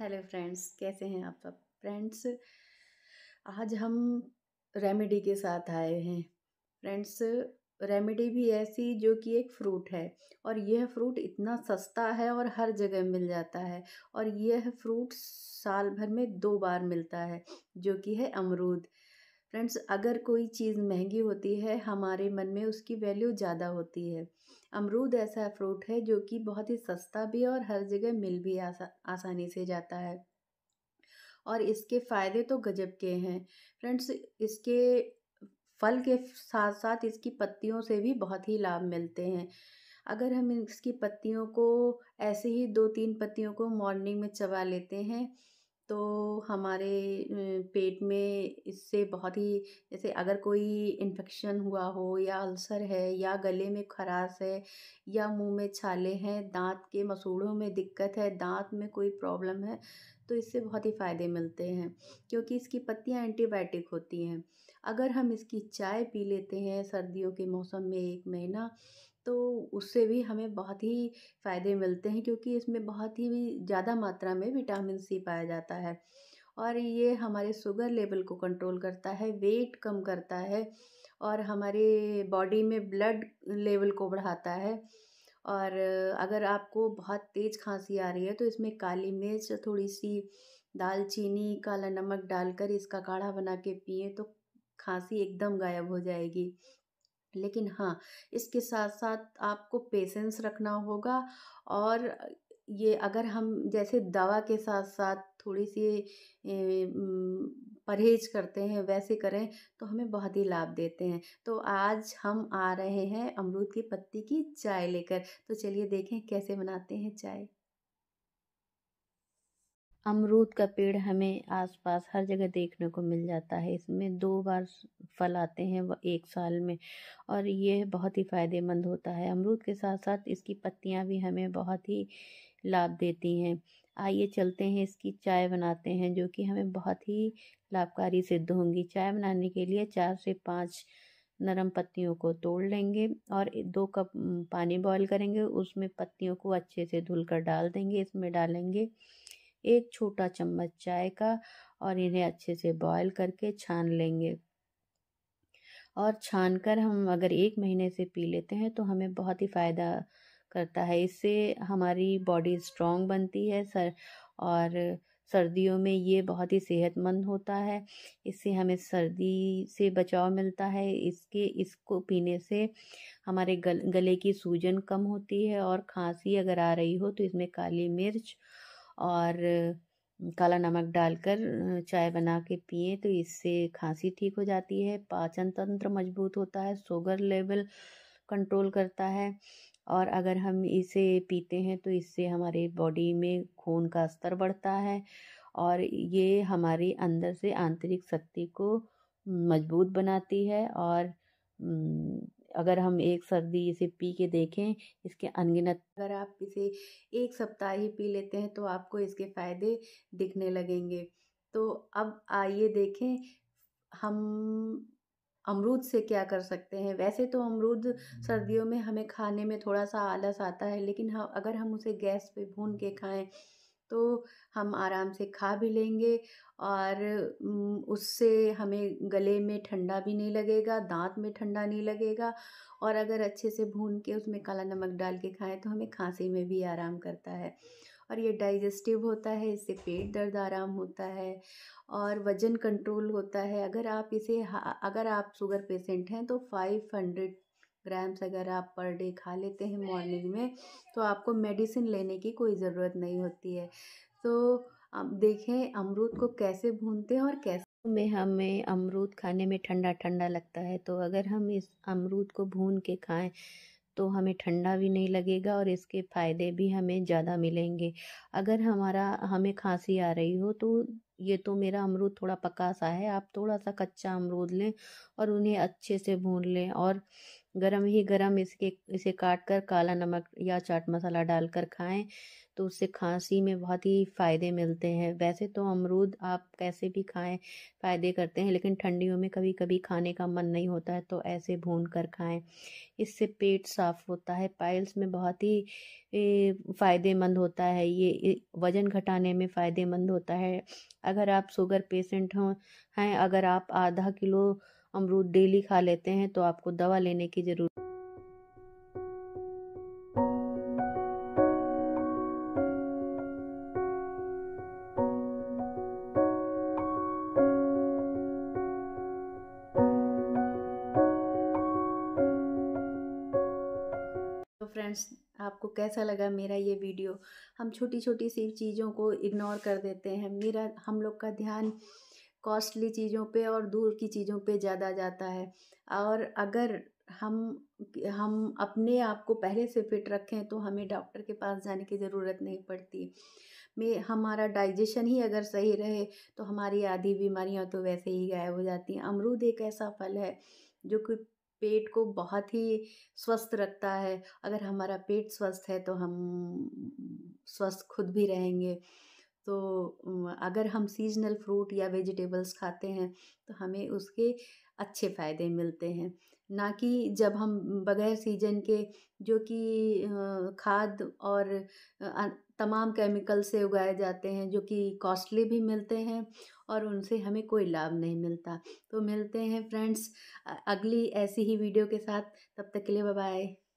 Hello friends कैसे हैं आप सब फ्रेंड्स आज हम रेमेडी के साथ आए हैं फ्रेंड्स रेमेडी भी ऐसी जो कि एक फ्रूट है और यह फ्रूट इतना सस्ता है और हर जगह मिल जाता है और यह फ्रूट साल भर में दो बार मिलता है जो कि है अमरूद फ्रेंड्स अगर कोई चीज़ महंगी होती है हमारे मन में उसकी वैल्यू ज़्यादा होती है अमरूद ऐसा फ्रूट है जो कि बहुत ही सस्ता भी है और हर जगह मिल भी आसा आसानी से जाता है और इसके फ़ायदे तो गजब के हैं फ्रेंड्स इसके फल के साथ साथ इसकी पत्तियों से भी बहुत ही लाभ मिलते हैं अगर हम इसकी पत्तियों को ऐसे ही दो तीन पत्तियों को मॉर्निंग में चबा लेते हैं तो हमारे पेट में इससे बहुत ही जैसे अगर कोई इन्फेक्शन हुआ हो या अल्सर है या गले में खराश है या मुंह में छाले हैं दांत के मसूड़ों में दिक्कत है दांत में कोई प्रॉब्लम है तो इससे बहुत ही फ़ायदे मिलते हैं क्योंकि इसकी पत्तियाँ एंटीबायोटिक होती हैं अगर हम इसकी चाय पी लेते हैं सर्दियों के मौसम में एक महीना तो उससे भी हमें बहुत ही फ़ायदे मिलते हैं क्योंकि इसमें बहुत ही ज़्यादा मात्रा में विटामिन सी पाया जाता है और ये हमारे शुगर लेवल को कंट्रोल करता है वेट कम करता है और हमारे बॉडी में ब्लड लेवल को बढ़ाता है और अगर आपको बहुत तेज़ खांसी आ रही है तो इसमें काली मिर्च थोड़ी सी दालचीनी काला नमक डालकर इसका काढ़ा बना के पिए तो खांसी एकदम गायब हो जाएगी लेकिन हाँ इसके साथ साथ आपको पेशेंस रखना होगा और ये अगर हम जैसे दवा के साथ साथ थोड़ी सी परहेज करते हैं वैसे करें तो हमें बहुत ही लाभ देते हैं तो आज हम आ रहे हैं अमरूद की पत्ती की चाय लेकर तो चलिए देखें कैसे बनाते हैं चाय अमरूद का पेड़ हमें आसपास हर जगह देखने को मिल जाता है इसमें दो बार फल आते हैं वह एक साल में और ये बहुत ही फ़ायदेमंद होता है अमरूद के साथ साथ इसकी पत्तियाँ भी हमें बहुत ही लाभ देती हैं आइए चलते हैं इसकी चाय बनाते हैं जो कि हमें बहुत ही लाभकारी सिद्ध होंगी चाय बनाने के लिए चार से पाँच नरम पत्तियों को तोड़ लेंगे और दो कप पानी बॉईल करेंगे उसमें पत्तियों को अच्छे से धुल कर डाल देंगे इसमें डालेंगे एक छोटा चम्मच चाय का और इन्हें अच्छे से बॉयल करके छान लेंगे और छान कर हम अगर एक महीने से पी लेते हैं तो हमें बहुत ही फ़ायदा करता है इससे हमारी बॉडी स्ट्रॉन्ग बनती है सर और सर्दियों में ये बहुत ही सेहतमंद होता है इससे हमें सर्दी से बचाव मिलता है इसके इसको पीने से हमारे गल गले की सूजन कम होती है और खांसी अगर आ रही हो तो इसमें काली मिर्च और काला नमक डालकर चाय बना के पिए तो इससे खांसी ठीक हो जाती है पाचन तंत्र मजबूत होता है शुगर लेवल कंट्रोल करता है और अगर हम इसे पीते हैं तो इससे हमारे बॉडी में खून का स्तर बढ़ता है और ये हमारे अंदर से आंतरिक शक्ति को मजबूत बनाती है और अगर हम एक सर्दी इसे पी के देखें इसके अनगिनत अगर आप इसे एक सप्ताह ही पी लेते हैं तो आपको इसके फ़ायदे दिखने लगेंगे तो अब आइए देखें हम अमरूद से क्या कर सकते हैं वैसे तो अमरूद सर्दियों में हमें खाने में थोड़ा सा आलस आता है लेकिन हाँ अगर हम उसे गैस पे भून के खाएं तो हम आराम से खा भी लेंगे और उससे हमें गले में ठंडा भी नहीं लगेगा दांत में ठंडा नहीं लगेगा और अगर अच्छे से भून के उसमें काला नमक डाल के खाएं तो हमें खांसी में भी आराम करता है और ये डाइजेस्टिव होता है इससे पेट दर्द आराम होता है और वज़न कंट्रोल होता है अगर आप इसे अगर आप शुगर पेशेंट हैं तो फाइव हंड्रेड ग्राम्स अगर आप पर डे खा लेते हैं मॉर्निंग हम्म। में तो आपको मेडिसिन लेने की कोई ज़रूरत नहीं होती है तो आप देखें अमरूद को कैसे भूनते हैं और कैसे में हमें अमरूद खाने में ठंडा ठंडा लगता है तो अगर हम इस अमरूद को भून के खाएं तो हमें ठंडा भी नहीं लगेगा और इसके फ़ायदे भी हमें ज़्यादा मिलेंगे अगर हमारा हमें खांसी आ रही हो तो ये तो मेरा अमरूद थोड़ा पका सा है आप थोड़ा सा कच्चा अमरूद लें और उन्हें अच्छे से भून लें और गरम ही गरम इसके इसे काट कर काला नमक या चाट मसाला डालकर खाएं तो उससे खांसी में बहुत ही फ़ायदे मिलते हैं वैसे तो अमरूद आप कैसे भी खाएं फ़ायदे करते हैं लेकिन ठंडियों में कभी कभी खाने का मन नहीं होता है तो ऐसे भून कर खाएं इससे पेट साफ़ होता है पाइल्स में बहुत ही फ़ायदेमंद होता है ये वज़न घटाने में फ़ायदेमंद होता है अगर आप शुगर पेशेंट हो हैं अगर आप आधा किलो अमरूद डेली खा लेते हैं तो आपको दवा लेने की ज़रूरत तो फ्रेंड्स आपको कैसा लगा मेरा ये वीडियो हम छोटी छोटी सी चीज़ों को इग्नोर कर देते हैं मेरा हम लोग का ध्यान कॉस्टली चीज़ों पे और दूर की चीज़ों पे ज़्यादा जाता है और अगर हम हम अपने आप को पहले से फिट रखें तो हमें डॉक्टर के पास जाने की ज़रूरत नहीं पड़ती में हमारा डाइजेशन ही अगर सही रहे तो हमारी आधी बीमारियां तो वैसे ही गायब हो जाती हैं अमरूद एक ऐसा फल है जो कि पेट को बहुत ही स्वस्थ रखता है अगर हमारा पेट स्वस्थ है तो हम स्वस्थ खुद भी रहेंगे तो अगर हम सीजनल फ्रूट या वेजिटेबल्स खाते हैं तो हमें उसके अच्छे फ़ायदे मिलते हैं ना कि जब हम बगैर सीजन के जो कि खाद और तमाम केमिकल से उगाए जाते हैं जो कि कॉस्टली भी मिलते हैं और उनसे हमें कोई लाभ नहीं मिलता तो मिलते हैं फ्रेंड्स अगली ऐसी ही वीडियो के साथ तब तक के लिए बाय